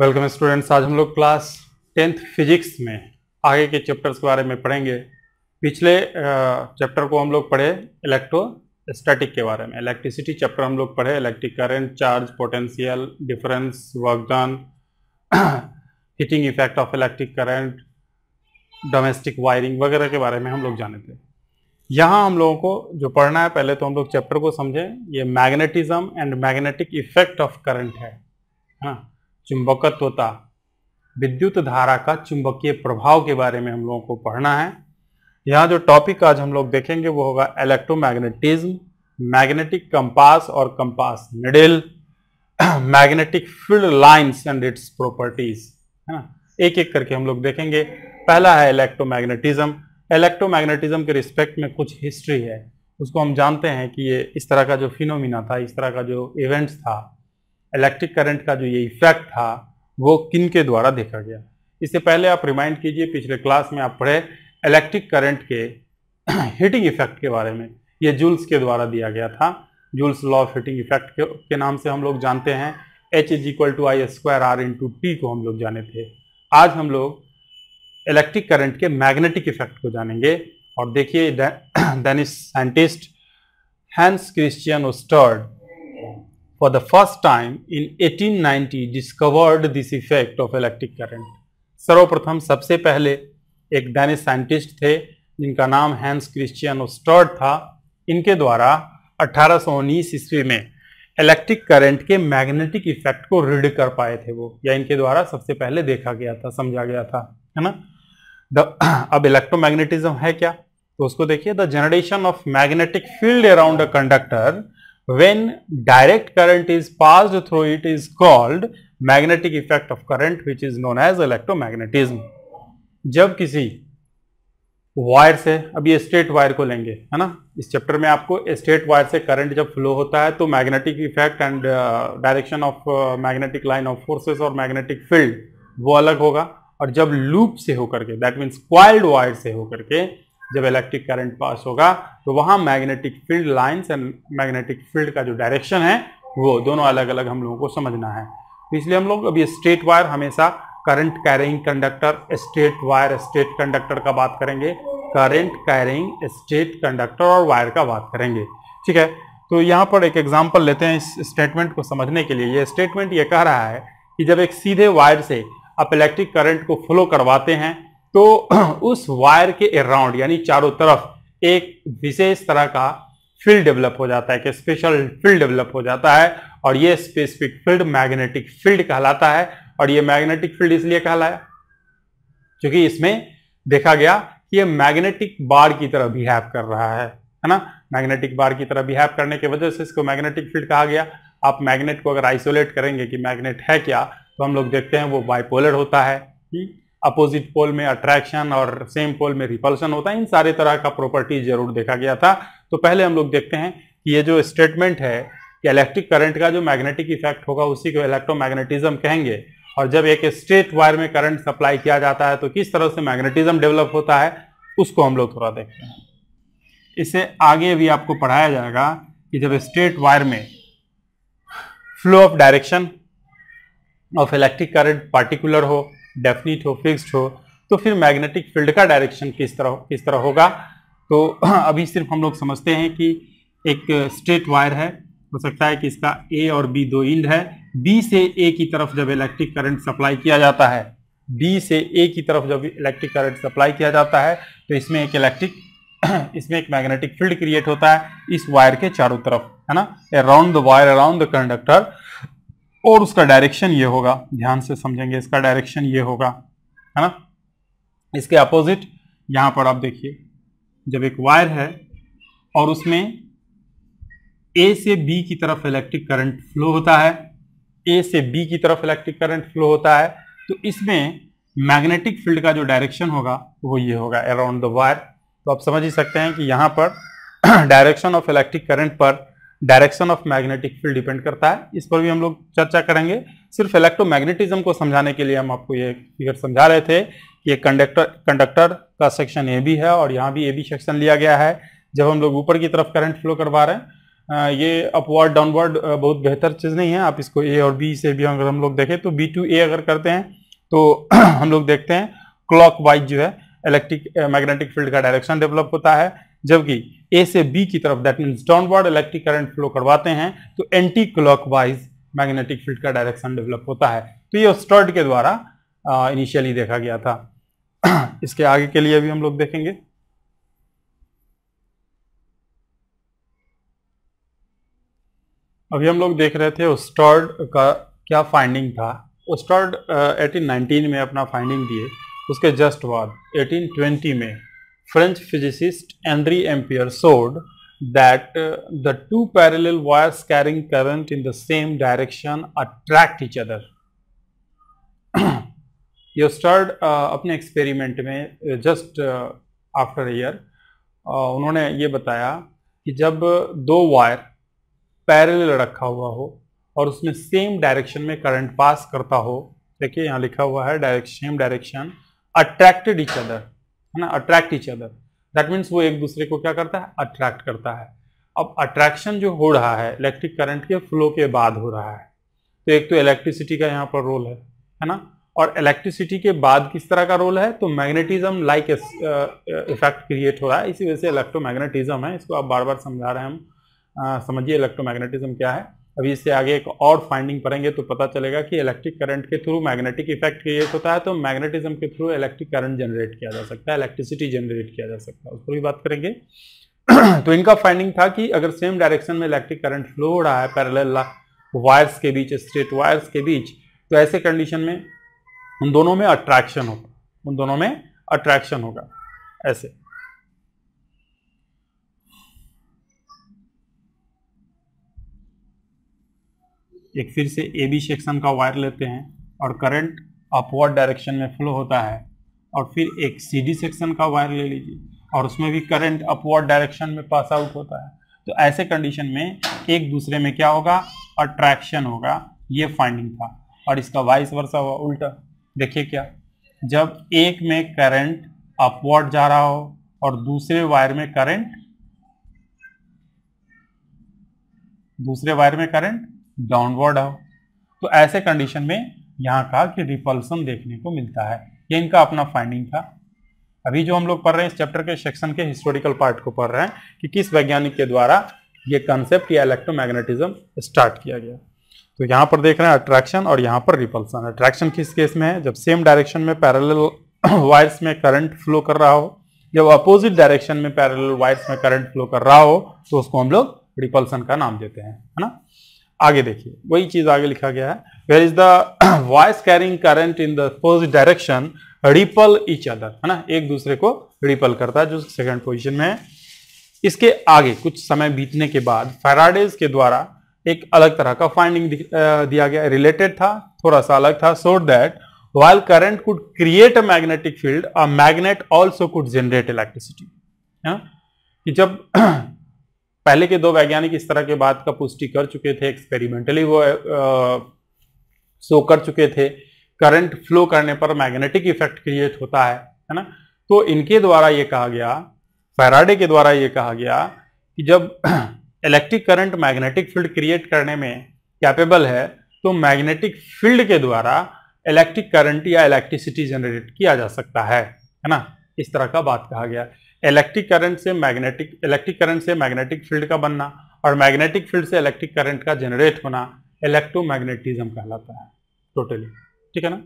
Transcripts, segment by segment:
Welcome students आज हम लोग क्लास टेंथ फिजिक्स में आगे के चैप्टर्स के बारे में पढ़ेंगे पिछले चैप्टर को हम लोग पढ़े इलेक्ट्रो स्टैटिक के बारे में इलेक्ट्रिसिटी चैप्टर हम लोग पढ़े electric current charge potential difference work done heating effect of electric current domestic wiring वगैरह के बारे में हम लोग जाने थे यहाँ हम लोगों को जो पढ़ना है पहले तो हम लोग चैप्टर को समझें ये magnetism and magnetic effect of current है हाँ चुंबकत्वता विद्युत धारा का चुंबकीय प्रभाव के बारे में हम लोगों को पढ़ना है यहाँ जो टॉपिक आज हम लोग देखेंगे वो होगा इलेक्ट्रोमैग्नेटिज्म मैग्नेटिक कंपास और compass needle magnetic field lines and its properties है ना एक एक करके हम लोग देखेंगे पहला है इलेक्ट्रोमैग्नेटिज्म इलेक्ट्रोमैग्नेटिज्म के रिस्पेक्ट में कुछ हिस्ट्री है उसको हम जानते हैं कि ये इस तरह का जो फिनोमिना था इस तरह का जो इवेंट्स था इलेक्ट्रिक करंट का जो ये इफेक्ट था वो किन के द्वारा देखा गया इससे पहले आप रिमाइंड कीजिए पिछले क्लास में आप पढ़े इलेक्ट्रिक करंट के हीटिंग इफेक्ट के बारे में ये जूल्स के द्वारा दिया गया था Joule's law of heating effect के, नाम से हम लोग जानते हैं H is equal to I square R into T को हम लोग जाने थे आज हम लोग इलेक्ट्रिक करंट के मैग्नेटिक इफेक्ट को जानेंगे और देखिए डेनिश साइंटिस्ट हैंस क्रिश्चियन ओस्टर्ड for the first time in 1890 discovered this effect of electric current. सर्वप्रथम सबसे पहले एक डैनिश साइंटिस्ट थे जिनका नाम हैंस क्रिश्चियन ओस्टर्ड था इनके द्वारा 1819 ईस्वी में इलेक्ट्रिक करंट के मैग्नेटिक इफेक्ट को रीड कर पाए थे वो या इनके द्वारा सबसे पहले देखा गया था समझा गया था है ना द अब इलेक्ट्रोमैग्नेटिज्म है क्या तो उसको देखिए the generation of magnetic field around a conductor when direct current is passed through it is called magnetic effect of current which is known as electromagnetism. जब किसी वायर से अब ये स्टेट वायर को लेंगे है ना इस चैप्टर में आपको स्टेट वायर से करंट जब फ्लो होता है तो magnetic effect and direction of magnetic line of forces और मैग्नेटिक फील्ड वो अलग होगा और जब लूप से होकर के दैट मीन्स क्वाइल्ड वायर से होकर के जब इलेक्ट्रिक करंट पास होगा तो वहाँ magnetic field lines and magnetic field का जो डायरेक्शन है वो दोनों अलग अलग हम लोगों को समझना है इसलिए हम लोग अभी स्ट्रेट वायर हमेशा current carrying conductor straight wire straight conductor का बात करेंगे करंट कैरिंग स्ट्रेट कंडक्टर और वायर का बात करेंगे ठीक है तो यहाँ पर एक एग्जाम्पल लेते हैं इस स्टेटमेंट को समझने के लिए ये स्टेटमेंट ये कह रहा है कि जब एक सीधे वायर से आप इलेक्ट्रिक करंट को फ्लो करवाते हैं तो उस वायर के अराउंड यानी चारों तरफ एक विशेष तरह का फील्ड डेवलप हो जाता है कि स्पेशल फील्ड डेवलप हो जाता है और ये स्पेसिफिक फील्ड मैग्नेटिक फील्ड कहलाता है और ये मैग्नेटिक फील्ड इसलिए कहलाया क्योंकि इसमें देखा गया कि ये मैग्नेटिक बार की तरह बिहेव कर रहा है है ना मैग्नेटिक बार की तरह बिहेव करने की वजह से इसको मैग्नेटिक फील्ड कहा गया आप मैग्नेट को अगर आइसोलेट करेंगे कि मैग्नेट है क्या तो हम लोग देखते हैं वो बाइपोलर होता है अपोजिट पोल में अट्रैक्शन और सेम पोल में रिपल्शन होता है इन सारे तरह का प्रॉपर्टी जरूर देखा गया था तो पहले हम लोग देखते हैं कि ये जो स्टेटमेंट है कि इलेक्ट्रिक करंट का जो मैग्नेटिक इफेक्ट होगा उसी को इलेक्ट्रोमैग्नेटिज्म कहेंगे और जब एक स्ट्रेट वायर में करंट सप्लाई किया जाता है तो किस तरह से मैग्नेटिज्म डेवलप होता है उसको हम लोग थोड़ा देखते हैं इसे आगे भी आपको पढ़ाया जाएगा कि जब स्ट्रेट वायर में flow of direction of electric current particular हो डेफिनेट हो फिक्स्ड हो तो फिर मैग्नेटिक फील्ड का डायरेक्शन किस तरह किस तरह होगा तो अभी सिर्फ हम लोग समझते हैं कि एक स्ट्रेट वायर है हो सकता है कि इसका ए और बी दो इंड है बी से ए की तरफ जब इलेक्ट्रिक करंट सप्लाई किया जाता है बी से ए की तरफ जब इलेक्ट्रिक करंट सप्लाई किया जाता है तो इसमें एक इलेक्ट्रिक इसमें एक मैग्नेटिक फील्ड क्रिएट होता है इस वायर के चारों तरफ है ना around the wire around the conductor और उसका डायरेक्शन ये होगा ध्यान से समझेंगे इसका डायरेक्शन ये होगा है ना इसके अपोजिट यहां पर आप देखिए जब एक वायर है और उसमें ए से बी की तरफ इलेक्ट्रिक करंट फ्लो होता है ए से बी की तरफ इलेक्ट्रिक करंट फ्लो होता है तो इसमें मैग्नेटिक फील्ड का जो डायरेक्शन होगा वो ये होगा अराउंड द वायर तो आप समझ ही सकते हैं कि यहाँ पर डायरेक्शन ऑफ इलेक्ट्रिक करंट पर direction of magnetic field depend करता है इस पर भी हम लोग चर्चा करेंगे सिर्फ इलेक्ट्रोमैग्नेटिज्म को समझाने के लिए हम आपको ये फिगर समझा रहे थे कि ये कंडक्टर कंडक्टर का सेक्शन ए बी है और यहाँ भी ए बी सेक्शन लिया गया है जब हम लोग ऊपर की तरफ करंट फ्लो करवा रहे हैं ये अपवर्ड डाउनवर्ड बहुत बेहतर चीज़ नहीं है आप इसको ए और बी से भी अगर हम लोग देखें तो बी टू ए अगर करते हैं तो हम लोग देखते हैं क्लॉक वाइज जो है इलेक्ट्रिक मैग्नेटिक फील्ड का डायरेक्शन डेवलप होता है जबकि ए से बी की तरफ that means downward electric current flow करवाते हैं तो एंटी क्लॉकवाइज मैग्नेटिक फील्ड का डायरेक्शन डेवलप होता है तो ये स्टर्ड के द्वारा इनिशियली देखा गया था इसके आगे के लिए भी हम लोग देखेंगे अभी हम लोग देख रहे थे स्टर्ड का क्या फाइंडिंग था स्टर्ड एटीन नाइनटीन में अपना फाइंडिंग दिए उसके जस्ट बाद एटीन ट्वेंटी में French physicist Henri Ampere showed that uh, the two parallel wires carrying current in the same direction attract each other. you start uh, अपने experiment में uh, uh, just after a year. Uh, उन्होंने ये बताया कि जब दो wire parallel रखा हुआ हो और उसमें सेम डायरेक्शन में करंट पास करता हो देखिए यहाँ लिखा हुआ है direction same direction attracted each other है ना attract each other that means वो एक दूसरे को क्या करता है अट्रैक्ट करता है अब अट्रैक्शन जो हो रहा है इलेक्ट्रिक करंट के फ्लो के बाद हो रहा है तो एक तो इलेक्ट्रिसिटी का यहाँ पर रोल है है ना और इलेक्ट्रिसिटी के बाद किस तरह का रोल है तो मैग्नेटिज्म लाइक इफेक्ट क्रिएट हो रहा है इसी वजह से इलेक्ट्रोमैग्नेटिज्म है इसको आप बार बार समझा रहे हैं हम समझिए इलेक्ट्रोमैग्नेटिज्म क्या है अभी इससे आगे एक और फाइंडिंग पढ़ेंगे तो पता चलेगा कि इलेक्ट्रिक करंट के थ्रू मैग्नेटिक इफेक्ट क्रिएट होता है तो मैग्नेटिज्म के थ्रू इलेक्ट्रिक करंट जनरेट किया जा सकता है इलेक्ट्रिसिटी जनरेट किया जा सकता है उस पर भी बात करेंगे तो इनका फाइंडिंग था कि अगर सेम डायरेक्शन में इलेक्ट्रिक करंट फ्लो हो रहा है पैरल वायर्स के बीच स्ट्रेट वायर्स के बीच तो ऐसे कंडीशन में उन दोनों में अट्रैक्शन होगा उन दोनों में अट्रैक्शन होगा ऐसे एक फिर से ए बी सेक्शन का वायर लेते हैं और करंट अपवर्ड डायरेक्शन में फ्लो होता है और फिर एक सी डी सेक्शन का वायर ले लीजिए और उसमें भी करंट अपवर्ड डायरेक्शन में पास आउट होता है तो ऐसे कंडीशन में एक दूसरे में क्या होगा अट्रैक्शन होगा ये फाइंडिंग था और इसका वाइस वर्षा हुआ उल्टा देखिए क्या जब एक में करंट अपवर्ड जा रहा हो और दूसरे वायर में करंट दूसरे वायर में करंट डाउनवर्ड है तो ऐसे कंडीशन में यहाँ कहा कि रिपल्सन देखने को मिलता है ये इनका अपना फाइंडिंग था अभी जो हम लोग पढ़ रहे हैं इस चैप्टर के सेक्शन के हिस्टोरिकल पार्ट को पढ़ रहे हैं कि किस वैज्ञानिक के द्वारा ये कंसेप्ट या इलेक्ट्रोमैग्नेटिज्म स्टार्ट किया गया तो यहाँ पर देख रहे हैं अट्रैक्शन और यहाँ पर रिपल्सन अट्रैक्शन किस केस में है जब सेम डायरेक्शन में पैरेलल वायर्स में करंट फ्लो कर रहा हो जब अपोजिट डायरेक्शन में पैरेलल वायर्स में करंट फ्लो कर रहा हो तो उसको हम लोग रिपल्सन का नाम देते हैं है ना आगे देखिए वही चीज आगे लिखा गया है where is the wires carrying current in the direction repel each other है ना एक दूसरे को रिपल करता है जो सेकंड पोजीशन में है इसके आगे कुछ समय बीतने के बाद फेराडेज के द्वारा एक अलग तरह का फाइंडिंग दिया गया रिलेटेड था थोड़ा सा अलग था so that while current could create a magnetic field a magnet also could generate electricity कि जब पहले के दो वैज्ञानिक इस तरह के बात का पुष्टि कर चुके थे एक्सपेरिमेंटली वो शो कर चुके थे करंट फ्लो करने पर मैग्नेटिक इफेक्ट क्रिएट होता है है ना तो इनके द्वारा ये कहा गया फैराडे के द्वारा ये कहा गया कि जब electric current magnetic field create करने में कैपेबल है तो मैग्नेटिक फील्ड के द्वारा इलेक्ट्रिक करंट या इलेक्ट्रिसिटी जनरेट किया जा सकता है है ना इस तरह का बात कहा गया इलेक्ट्रिक करंट से मैग्नेटिक इलेक्ट्रिक करंट से मैग्नेटिक फील्ड का बनना और मैग्नेटिक फील्ड से इलेक्ट्रिक करंट का जनरेट होना इलेक्ट्रोमैग्नेटिज्म कहलाता है टोटली ठीक है ना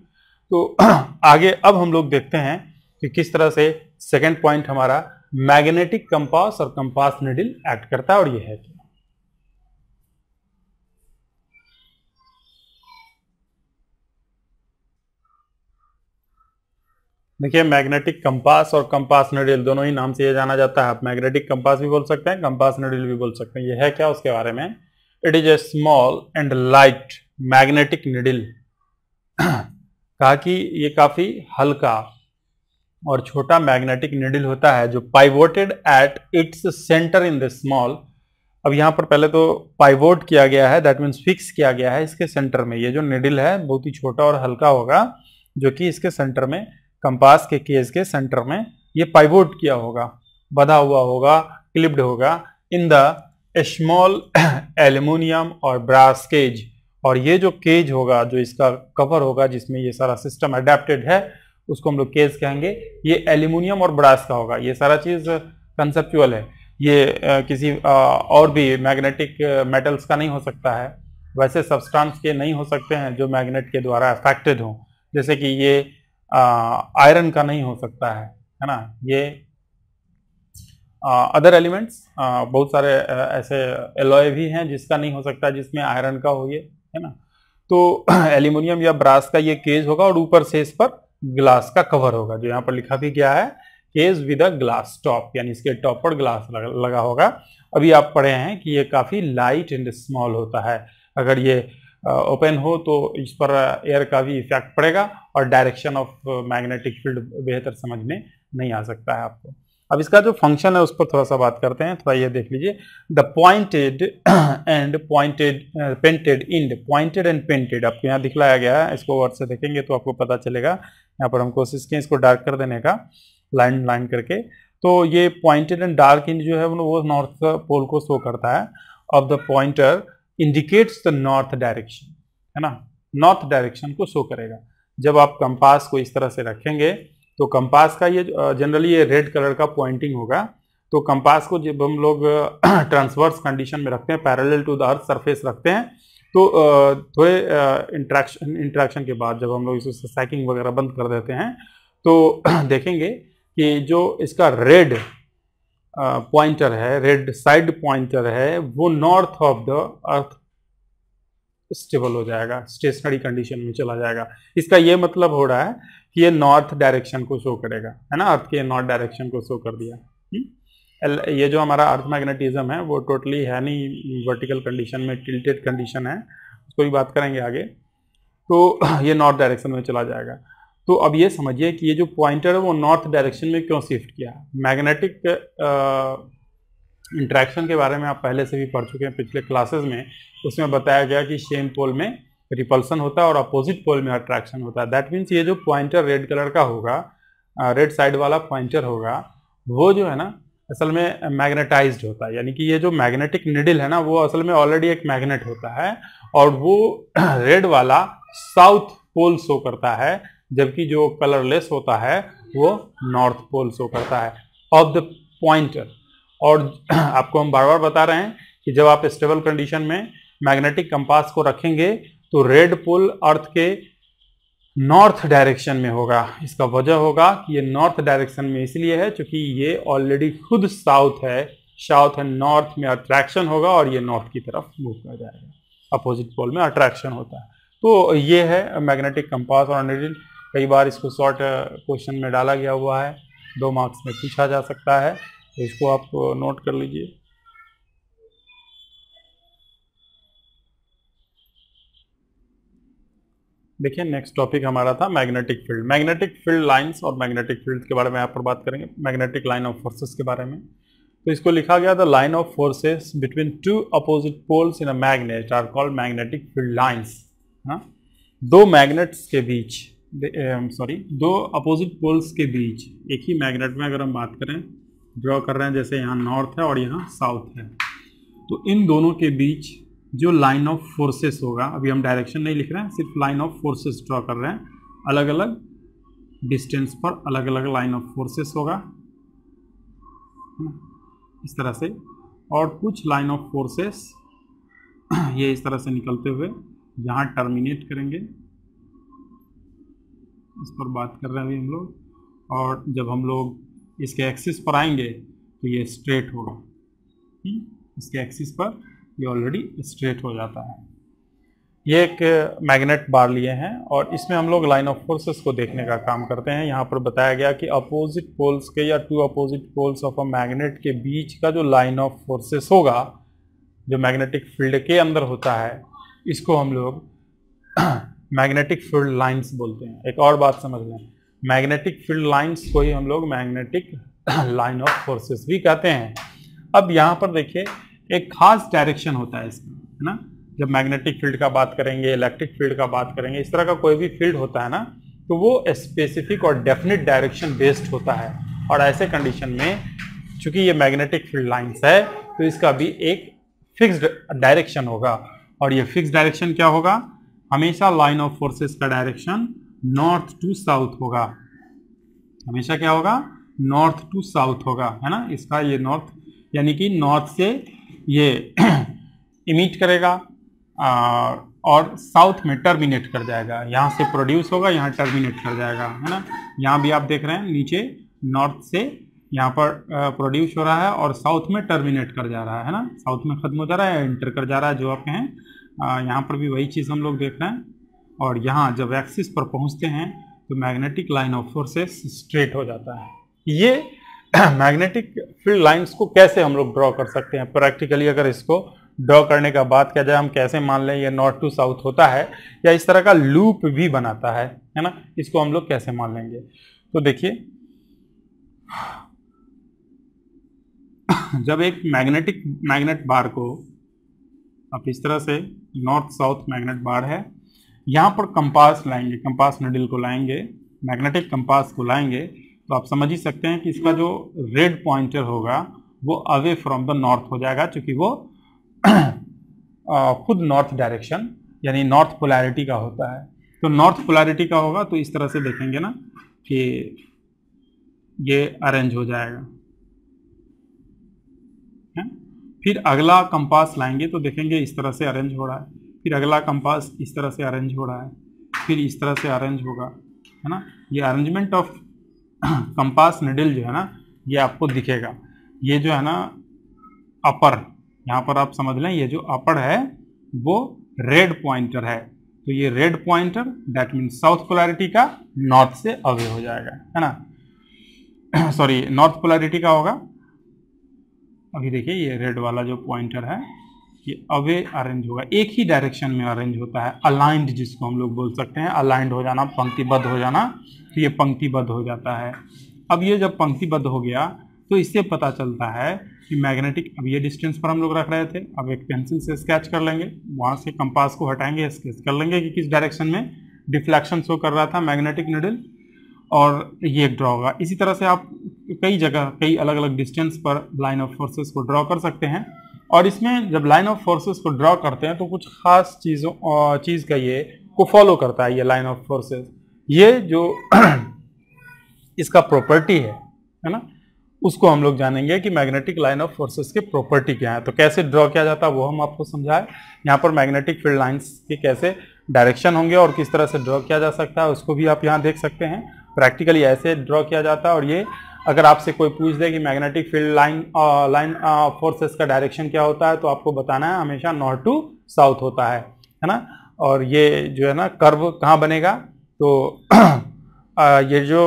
तो आगे अब हम लोग देखते हैं कि किस तरह से सेकेंड पॉइंट हमारा मैग्नेटिक कंपास और कंपास निडिल एक्ट करता है और यह है देखिए मैग्नेटिक कंपास और कंपास निडिल दोनों ही नाम से ये जाना जाता है आप मैग्नेटिक कंपास भी बोल सकते हैं कंपास निडिल भी बोल सकते हैं ये है क्या उसके बारे में it is a small and light magnetic needle कहा कि ये काफ़ी हल्का और छोटा मैग्नेटिक निडिल होता है जो pivoted at its centre in the small अब यहाँ पर पहले तो पाइवोट किया गया है दैट मीन्स फिक्स किया गया है इसके सेंटर में ये जो निडिल है बहुत ही छोटा और हल्का होगा जो कि इसके सेंटर में कंपास के केस के सेंटर में ये पाइवोट किया होगा बधा हुआ होगा क्लिप्ड होगा इन द स्मॉल एल्यूमिनियम और ब्रास केज और ये जो केज होगा जो इसका कवर होगा जिसमें ये सारा सिस्टम अडेप्टेड है उसको हम लोग केज कहेंगे ये एल्यूमिनियम और ब्रास का होगा ये सारा चीज़ कंसेप्चुअल है ये आ, किसी आ, और भी मैग्नेटिक मेटल्स का नहीं हो सकता है वैसे सब्सटेंस के नहीं हो सकते हैं जो मैग्नेट के द्वारा अफेक्टेड हों जैसे कि ये आयरन का नहीं हो सकता है है ना ये अदर एलिमेंट्स बहुत सारे ऐसे एलोय भी हैं जिसका नहीं हो सकता जिसमें आयरन का हो ये है ना तो एल्यूमिनियम या ब्रास का ये केज होगा और ऊपर से इस पर ग्लास का कवर होगा जो यहाँ पर लिखा भी गया है cage with a glass top यानी इसके टॉप पर ग्लास लगा होगा अभी आप पढ़े हैं कि ये काफ़ी लाइट एंड स्मॉल होता है अगर ये ओपन हो तो इस पर एयर का भी इफेक्ट पड़ेगा और डायरेक्शन ऑफ मैग्नेटिक फील्ड बेहतर समझ में नहीं आ सकता है आपको अब इसका जो फंक्शन है उस पर थोड़ा सा बात करते हैं थोड़ा ये देख लीजिए the pointed end pointed painted end pointed end painted आपको यहाँ दिखलाया गया है इसको वर्ड से देखेंगे तो आपको पता चलेगा यहाँ पर हम कोशिश किए इसको डार्क कर देने का लाइन लाइन करके तो ये पॉइंटेड एंड डार्क इंड जो है वो नॉर्थ पोल को शो करता है of the pointer indicates the north direction है ना नॉर्थ डायरेक्शन को शो करेगा जब आप कंपास को इस तरह से रखेंगे तो कंपास का ये जनरली ये रेड कलर का पॉइंटिंग होगा तो कंपास को जब हम लोग ट्रांसवर्स कंडीशन में रखते हैं parallel to the earth surface रखते हैं तो थोड़े इंट्रैक्शन इंट्रैक्शन के बाद जब हम लोग इसे साइकिंग वगैरह बंद कर देते हैं तो देखेंगे कि जो इसका रेड पॉइंटर है रेड साइड पॉइंटर है वो north of the earth stable हो जाएगा स्टेशनरी कंडीशन में चला जाएगा इसका ये मतलब हो रहा है कि ये नॉर्थ डायरेक्शन को शो करेगा है ना अर्थ के नॉर्थ डायरेक्शन को शो कर दिया हम्म? ये जो हमारा अर्थ मैग्नेटिज्म है वो टोटली है नहीं वर्टिकल कंडीशन में टिल्टेड कंडीशन है उसको भी बात करेंगे आगे तो ये नॉर्थ डायरेक्शन में चला जाएगा तो अब ये समझिए कि ये जो पॉइंटर है वो नॉर्थ डायरेक्शन में क्यों शिफ्ट किया मैग्नेटिक इंट्रैक्शन के बारे में आप पहले से भी पढ़ चुके हैं पिछले क्लासेस में उसमें बताया गया कि सेम पोल में रिपल्सन होता है और अपोजिट पोल में अट्रैक्शन होता है दैट मीन्स ये जो पॉइंटर रेड कलर का होगा रेड साइड वाला पॉइंटर होगा वो जो है ना असल में मैग्नेटाइज होता है यानी कि ये जो मैग्नेटिक निडिल है ना वो असल में ऑलरेडी एक मैग्नेट होता है और वो रेड वाला साउथ पोल शो करता है जबकि जो कलरलेस होता है वो नॉर्थ पोल शो करता है ऑफ द पॉइंटर और आपको हम बार बार बता रहे हैं कि जब आप स्टेबल कंडीशन में मैग्नेटिक कंपास को रखेंगे तो रेड पोल अर्थ के नॉर्थ डायरेक्शन में होगा इसका वजह होगा कि ये नॉर्थ डायरेक्शन में इसलिए है क्योंकि ये ऑलरेडी खुद साउथ है साउथ एंड नॉर्थ में अट्रैक्शन होगा और ये नॉर्थ की तरफ मूव कर जाएगा अपोजिट पोल में अट्रैक्शन होता है तो ये है मैग्नेटिक कंपास और कई बार इसको शॉर्ट क्वेश्चन में डाला गया हुआ है दो मार्क्स में पूछा जा सकता है तो इसको आप नोट कर लीजिए देखिए नेक्स्ट टॉपिक हमारा था magnetic field magnetic field lines और मैग्नेटिक फील्ड के बारे में यहाँ पर बात करेंगे मैग्नेटिक लाइन ऑफ फोर्सेस के बारे में तो इसको लिखा गया the line of forces between two opposite poles in a magnet are called magnetic field lines हाँ दो मैग्नेट्स के बीच सॉरी दो अपोजिट पोल्स के बीच एक ही मैग्नेट में अगर हम बात करें ड्रॉ कर रहे हैं जैसे यहाँ नॉर्थ है और यहाँ साउथ है तो इन दोनों के बीच जो लाइन ऑफ फोर्सेस होगा अभी हम डायरेक्शन नहीं लिख रहे हैं सिर्फ लाइन ऑफ फोर्सेस ड्रॉ कर रहे हैं अलग अलग डिस्टेंस पर अलग अलग लाइन ऑफ फोर्सेस होगा इस तरह से और कुछ लाइन ऑफ फोर्सेस ये इस तरह से निकलते हुए यहाँ टर्मिनेट करेंगे इस पर बात कर रहे हैं अभी हम लोग और जब हम लोग इसके एक्सिस पर आएंगे तो ये स्ट्रेट होगा हम्म, इसके एक्सिस पर ये ऑलरेडी स्ट्रेट हो जाता है ये एक मैग्नेट बार लिए हैं और इसमें हम लोग लाइन ऑफ फोर्सेस को देखने का काम करते हैं यहाँ पर बताया गया कि अपोजिट पोल्स के या two opposite poles of a magnet के बीच का जो लाइन ऑफ फोर्सेस होगा जो मैग्नेटिक फील्ड के अंदर होता है इसको हम लोग मैग्नेटिक फील्ड लाइंस बोलते हैं एक और बात समझ लें मैग्नेटिक फील्ड लाइंस को ही हम लोग मैग्नेटिक लाइन ऑफ फोर्सेस भी कहते हैं अब यहाँ पर देखिए एक खास डायरेक्शन होता है इसका है ना जब मैग्नेटिक फील्ड का बात करेंगे इलेक्ट्रिक फील्ड का बात करेंगे इस तरह का कोई भी फील्ड होता है ना तो वो स्पेसिफिक और डेफिनेट डायरेक्शन बेस्ड होता है और ऐसे कंडीशन में चूंकि ये मैग्नेटिक फील्ड लाइन्स है तो इसका भी एक फिक्स्ड डायरेक्शन होगा और ये फिक्स डायरेक्शन क्या होगा हमेशा लाइन ऑफ फोर्सेस का डायरेक्शन नॉर्थ टू साउथ होगा हमेशा क्या होगा नॉर्थ टू साउथ होगा है ना इसका ये नॉर्थ यानी कि नॉर्थ से ये इमिट करेगा और साउथ में टर्मिनेट कर जाएगा यहाँ से प्रोड्यूस होगा यहाँ टर्मिनेट कर जाएगा है ना यहाँ भी आप देख रहे हैं नीचे नॉर्थ से यहाँ पर प्रोड्यूस हो रहा है और साउथ में टर्मिनेट कर जा रहा है ना साउथ में ख़त्म हो जा रहा है एंटर कर जा रहा है जो आप कहें यहाँ पर भी वही चीज़ हम लोग देख रहे हैं और यहाँ जब एक्सिस पर पहुँचते हैं तो magnetic line of forces straight हो जाता है ये मैग्नेटिक फील्ड लाइंस को कैसे हम लोग ड्रॉ कर सकते हैं प्रैक्टिकली अगर इसको ड्रॉ करने का बात किया जाए हम कैसे मान लें यह नॉर्थ टू साउथ होता है या इस तरह का लूप भी बनाता है है ना इसको हम लोग कैसे मान लेंगे तो देखिए जब एक मैग्नेटिक मैग्नेट बार को अब इस तरह से नॉर्थ साउथ मैग्नेट बार है यहाँ पर कंपास लाएंगे कंपास नडिल को लाएंगे मैग्नेटिक कंपास को लाएंगे तो आप समझ ही सकते हैं कि इसका जो रेड पॉइंटर होगा वो अवे फ्रॉम द नॉर्थ हो जाएगा क्योंकि वो खुद नॉर्थ डायरेक्शन यानी नॉर्थ पोलैरिटी का होता है तो नॉर्थ पोलैरिटी का होगा तो इस तरह से देखेंगे ना कि ये अरेंज हो जाएगा है? फिर अगला कंपास लाएंगे तो देखेंगे इस तरह से अरेंज हो रहा है फिर अगला कंपास इस तरह से अरेंज हो रहा है फिर इस तरह से अरेंज होगा है ना ये अरेंजमेंट ऑफ कंपास निडल जो है ना ये आपको दिखेगा ये जो है ना अपर यहाँ पर आप समझ लें ये जो अपर है वो रेड पॉइंटर है तो ये red pointer that mean south polarity का नॉर्थ से अवे हो जाएगा है ना सॉरी नॉर्थ पोलैरिटी का होगा अभी देखिए ये रेड वाला जो पॉइंटर है ये अवे अरेंज होगा एक ही डायरेक्शन में अरेंज होता है अलाइंड जिसको हम लोग बोल सकते हैं अलाइंड हो जाना पंक्तिबद्ध हो जाना तो ये पंक्तिबद्ध हो जाता है अब ये जब पंक्तिबद्ध हो गया तो इससे पता चलता है कि मैग्नेटिक अब ये डिस्टेंस पर हम लोग रख रहे थे अब एक पेंसिल से स्केच कर लेंगे वहाँ से कंपास को हटाएंगे स्केच कर लेंगे कि किस डायरेक्शन में डिफ्लेक्शन शो कर रहा था मैग्नेटिक निडल और ये एक ड्रा होगा इसी तरह से आप कई जगह कई अलग अलग डिस्टेंस पर लाइन ऑफ फोर्सेस को ड्रा कर सकते हैं और इसमें जब लाइन ऑफ फोर्सेस को ड्रा करते हैं तो कुछ खास चीज़ों चीज़ का ये को फॉलो करता है ये लाइन ऑफ फोर्सेस ये जो इसका प्रॉपर्टी है है ना उसको हम लोग जानेंगे कि मैग्नेटिक लाइन ऑफ फोर्सेस के प्रॉपर्टी क्या है तो कैसे ड्रॉ किया जाता है वो हम आपको समझाए यहाँ पर मैग्नेटिक फील्ड लाइंस के कैसे डायरेक्शन होंगे और किस तरह से ड्रॉ किया जा सकता है उसको भी आप यहाँ देख सकते हैं प्रैक्टिकली ऐसे ड्रॉ किया जाता है और ये अगर आपसे कोई पूछ दे कि magnetic field line line forces का डायरेक्शन क्या होता है तो आपको बताना है हमेशा नॉर्थ टू साउथ होता है है ना और ये जो है ना कर्व कहाँ बनेगा तो आ, ये जो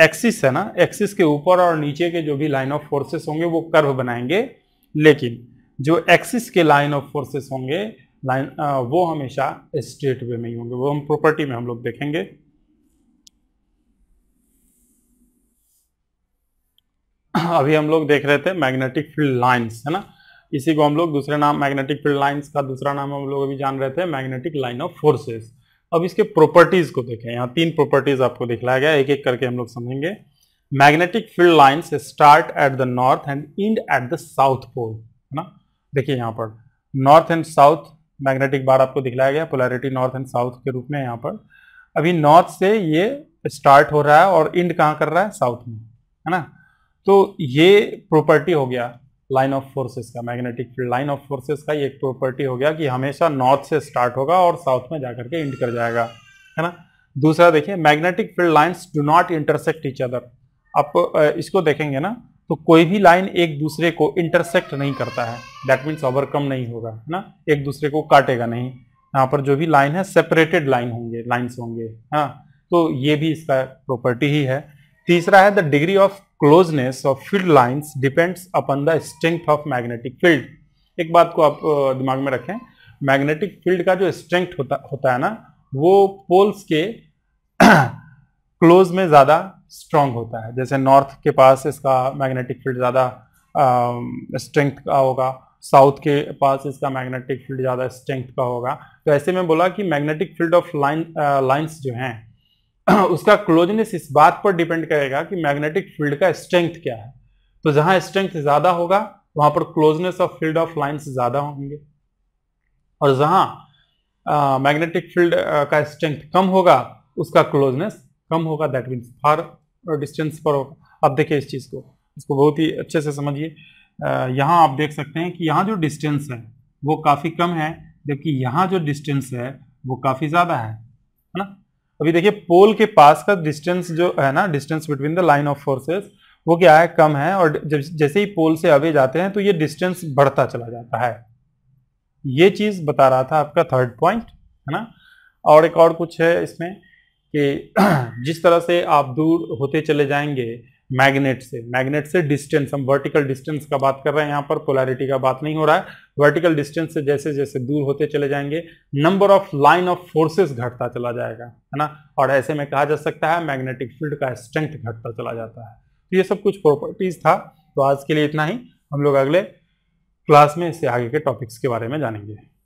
एक्सिस है ना एक्सिस के ऊपर और नीचे के जो भी लाइन ऑफ फोर्सेस होंगे वो कर्व बनाएंगे लेकिन जो एक्सिस के लाइन ऑफ फोर्सेस होंगे लाइन वो हमेशा स्ट्रेट वे में ही होंगे वो हम प्रॉपर्टी में हम लोग देखेंगे अभी हम लोग देख रहे थे मैग्नेटिक फील्ड लाइन्स है ना इसी को हम लोग दूसरे नाम मैग्नेटिक फील्ड लाइन्स का दूसरा नाम हम लोग अभी जान रहे थे मैग्नेटिक लाइन ऑफ फोर्सेस अब इसके प्रॉपर्टीज को देखें यहाँ तीन प्रॉपर्टीज आपको दिखलाया गया एक एक करके हम लोग समझेंगे magnetic field lines start at the north end end at the south pole है ना देखिए यहाँ पर north and south magnetic bar आपको दिखलाया गया पोलैरिटी नॉर्थ एंड साउथ के रूप में यहाँ पर अभी नॉर्थ से ये स्टार्ट हो रहा है और इंड कहाँ कर रहा है साउथ में है ना तो ये प्रॉपर्टी हो गया लाइन ऑफ फोर्सेस का magnetic field line of forces का ये एक प्रॉपर्टी हो गया कि हमेशा नॉर्थ से स्टार्ट होगा और साउथ में जाकर के इंड कर जाएगा है ना दूसरा देखिए magnetic field lines do not intersect each other आप इसको देखेंगे ना तो कोई भी लाइन एक दूसरे को इंटरसेक्ट नहीं करता है दैट मीन्स ओवरकम नहीं होगा है ना एक दूसरे को काटेगा नहीं यहाँ पर जो भी लाइन है सेपरेटेड लाइन होंगे लाइन्स होंगे हाँ तो ये भी इसका प्रॉपर्टी ही है तीसरा है the degree of closeness of field lines depends upon the strength of magnetic field एक बात को आप दिमाग में रखें मैग्नेटिक फील्ड का जो स्ट्रेंथ होता होता है ना वो पोल्स के क्लोज में ज़्यादा स्ट्रांग होता है जैसे नॉर्थ के पास इसका मैग्नेटिक फील्ड ज़्यादा स्ट्रेंथ का होगा साउथ के पास इसका मैग्नेटिक फील्ड ज़्यादा स्ट्रेंथ का होगा तो ऐसे में बोला कि magnetic field of line lines जो हैं उसका क्लोजनेस इस बात पर डिपेंड करेगा कि मैग्नेटिक फील्ड का स्ट्रेंथ क्या है तो जहां स्ट्रेंथ ज्यादा होगा वहां पर closeness of field of lines ज्यादा होंगे और जहां मैग्नेटिक फील्ड का स्ट्रेंथ कम होगा उसका क्लोजनेस कम होगा दैट मीन्स फार डिस्टेंस पर होगा आप देखिए इस चीज़ को इसको बहुत ही अच्छे से समझिए यहाँ आप देख सकते हैं कि यहाँ जो डिस्टेंस है वो काफ़ी कम है जबकि यहाँ जो डिस्टेंस है वो काफ़ी ज़्यादा है है ना अभी देखिए पोल के पास का डिस्टेंस जो है ना distance between the line of forces वो क्या है कम है और जैसे ही पोल से अवे जाते हैं तो ये डिस्टेंस बढ़ता चला जाता है ये चीज़ बता रहा था आपका थर्ड पॉइंट है ना और एक और कुछ है इसमें कि जिस तरह से आप दूर होते चले जाएंगे मैग्नेट से मैग्नेट से डिस्टेंस हम वर्टिकल डिस्टेंस का बात कर रहे हैं यहाँ पर पोलैरिटी का बात नहीं हो रहा है वर्टिकल डिस्टेंस से जैसे जैसे दूर होते चले जाएंगे number of line of forces घटता चला जाएगा है ना और ऐसे में कहा जा सकता है मैग्नेटिक फील्ड का स्ट्रेंथ घटता चला जाता है तो ये सब कुछ प्रॉपर्टीज था तो आज के लिए इतना ही हम लोग अगले क्लास में इससे आगे के टॉपिक्स के बारे में जानेंगे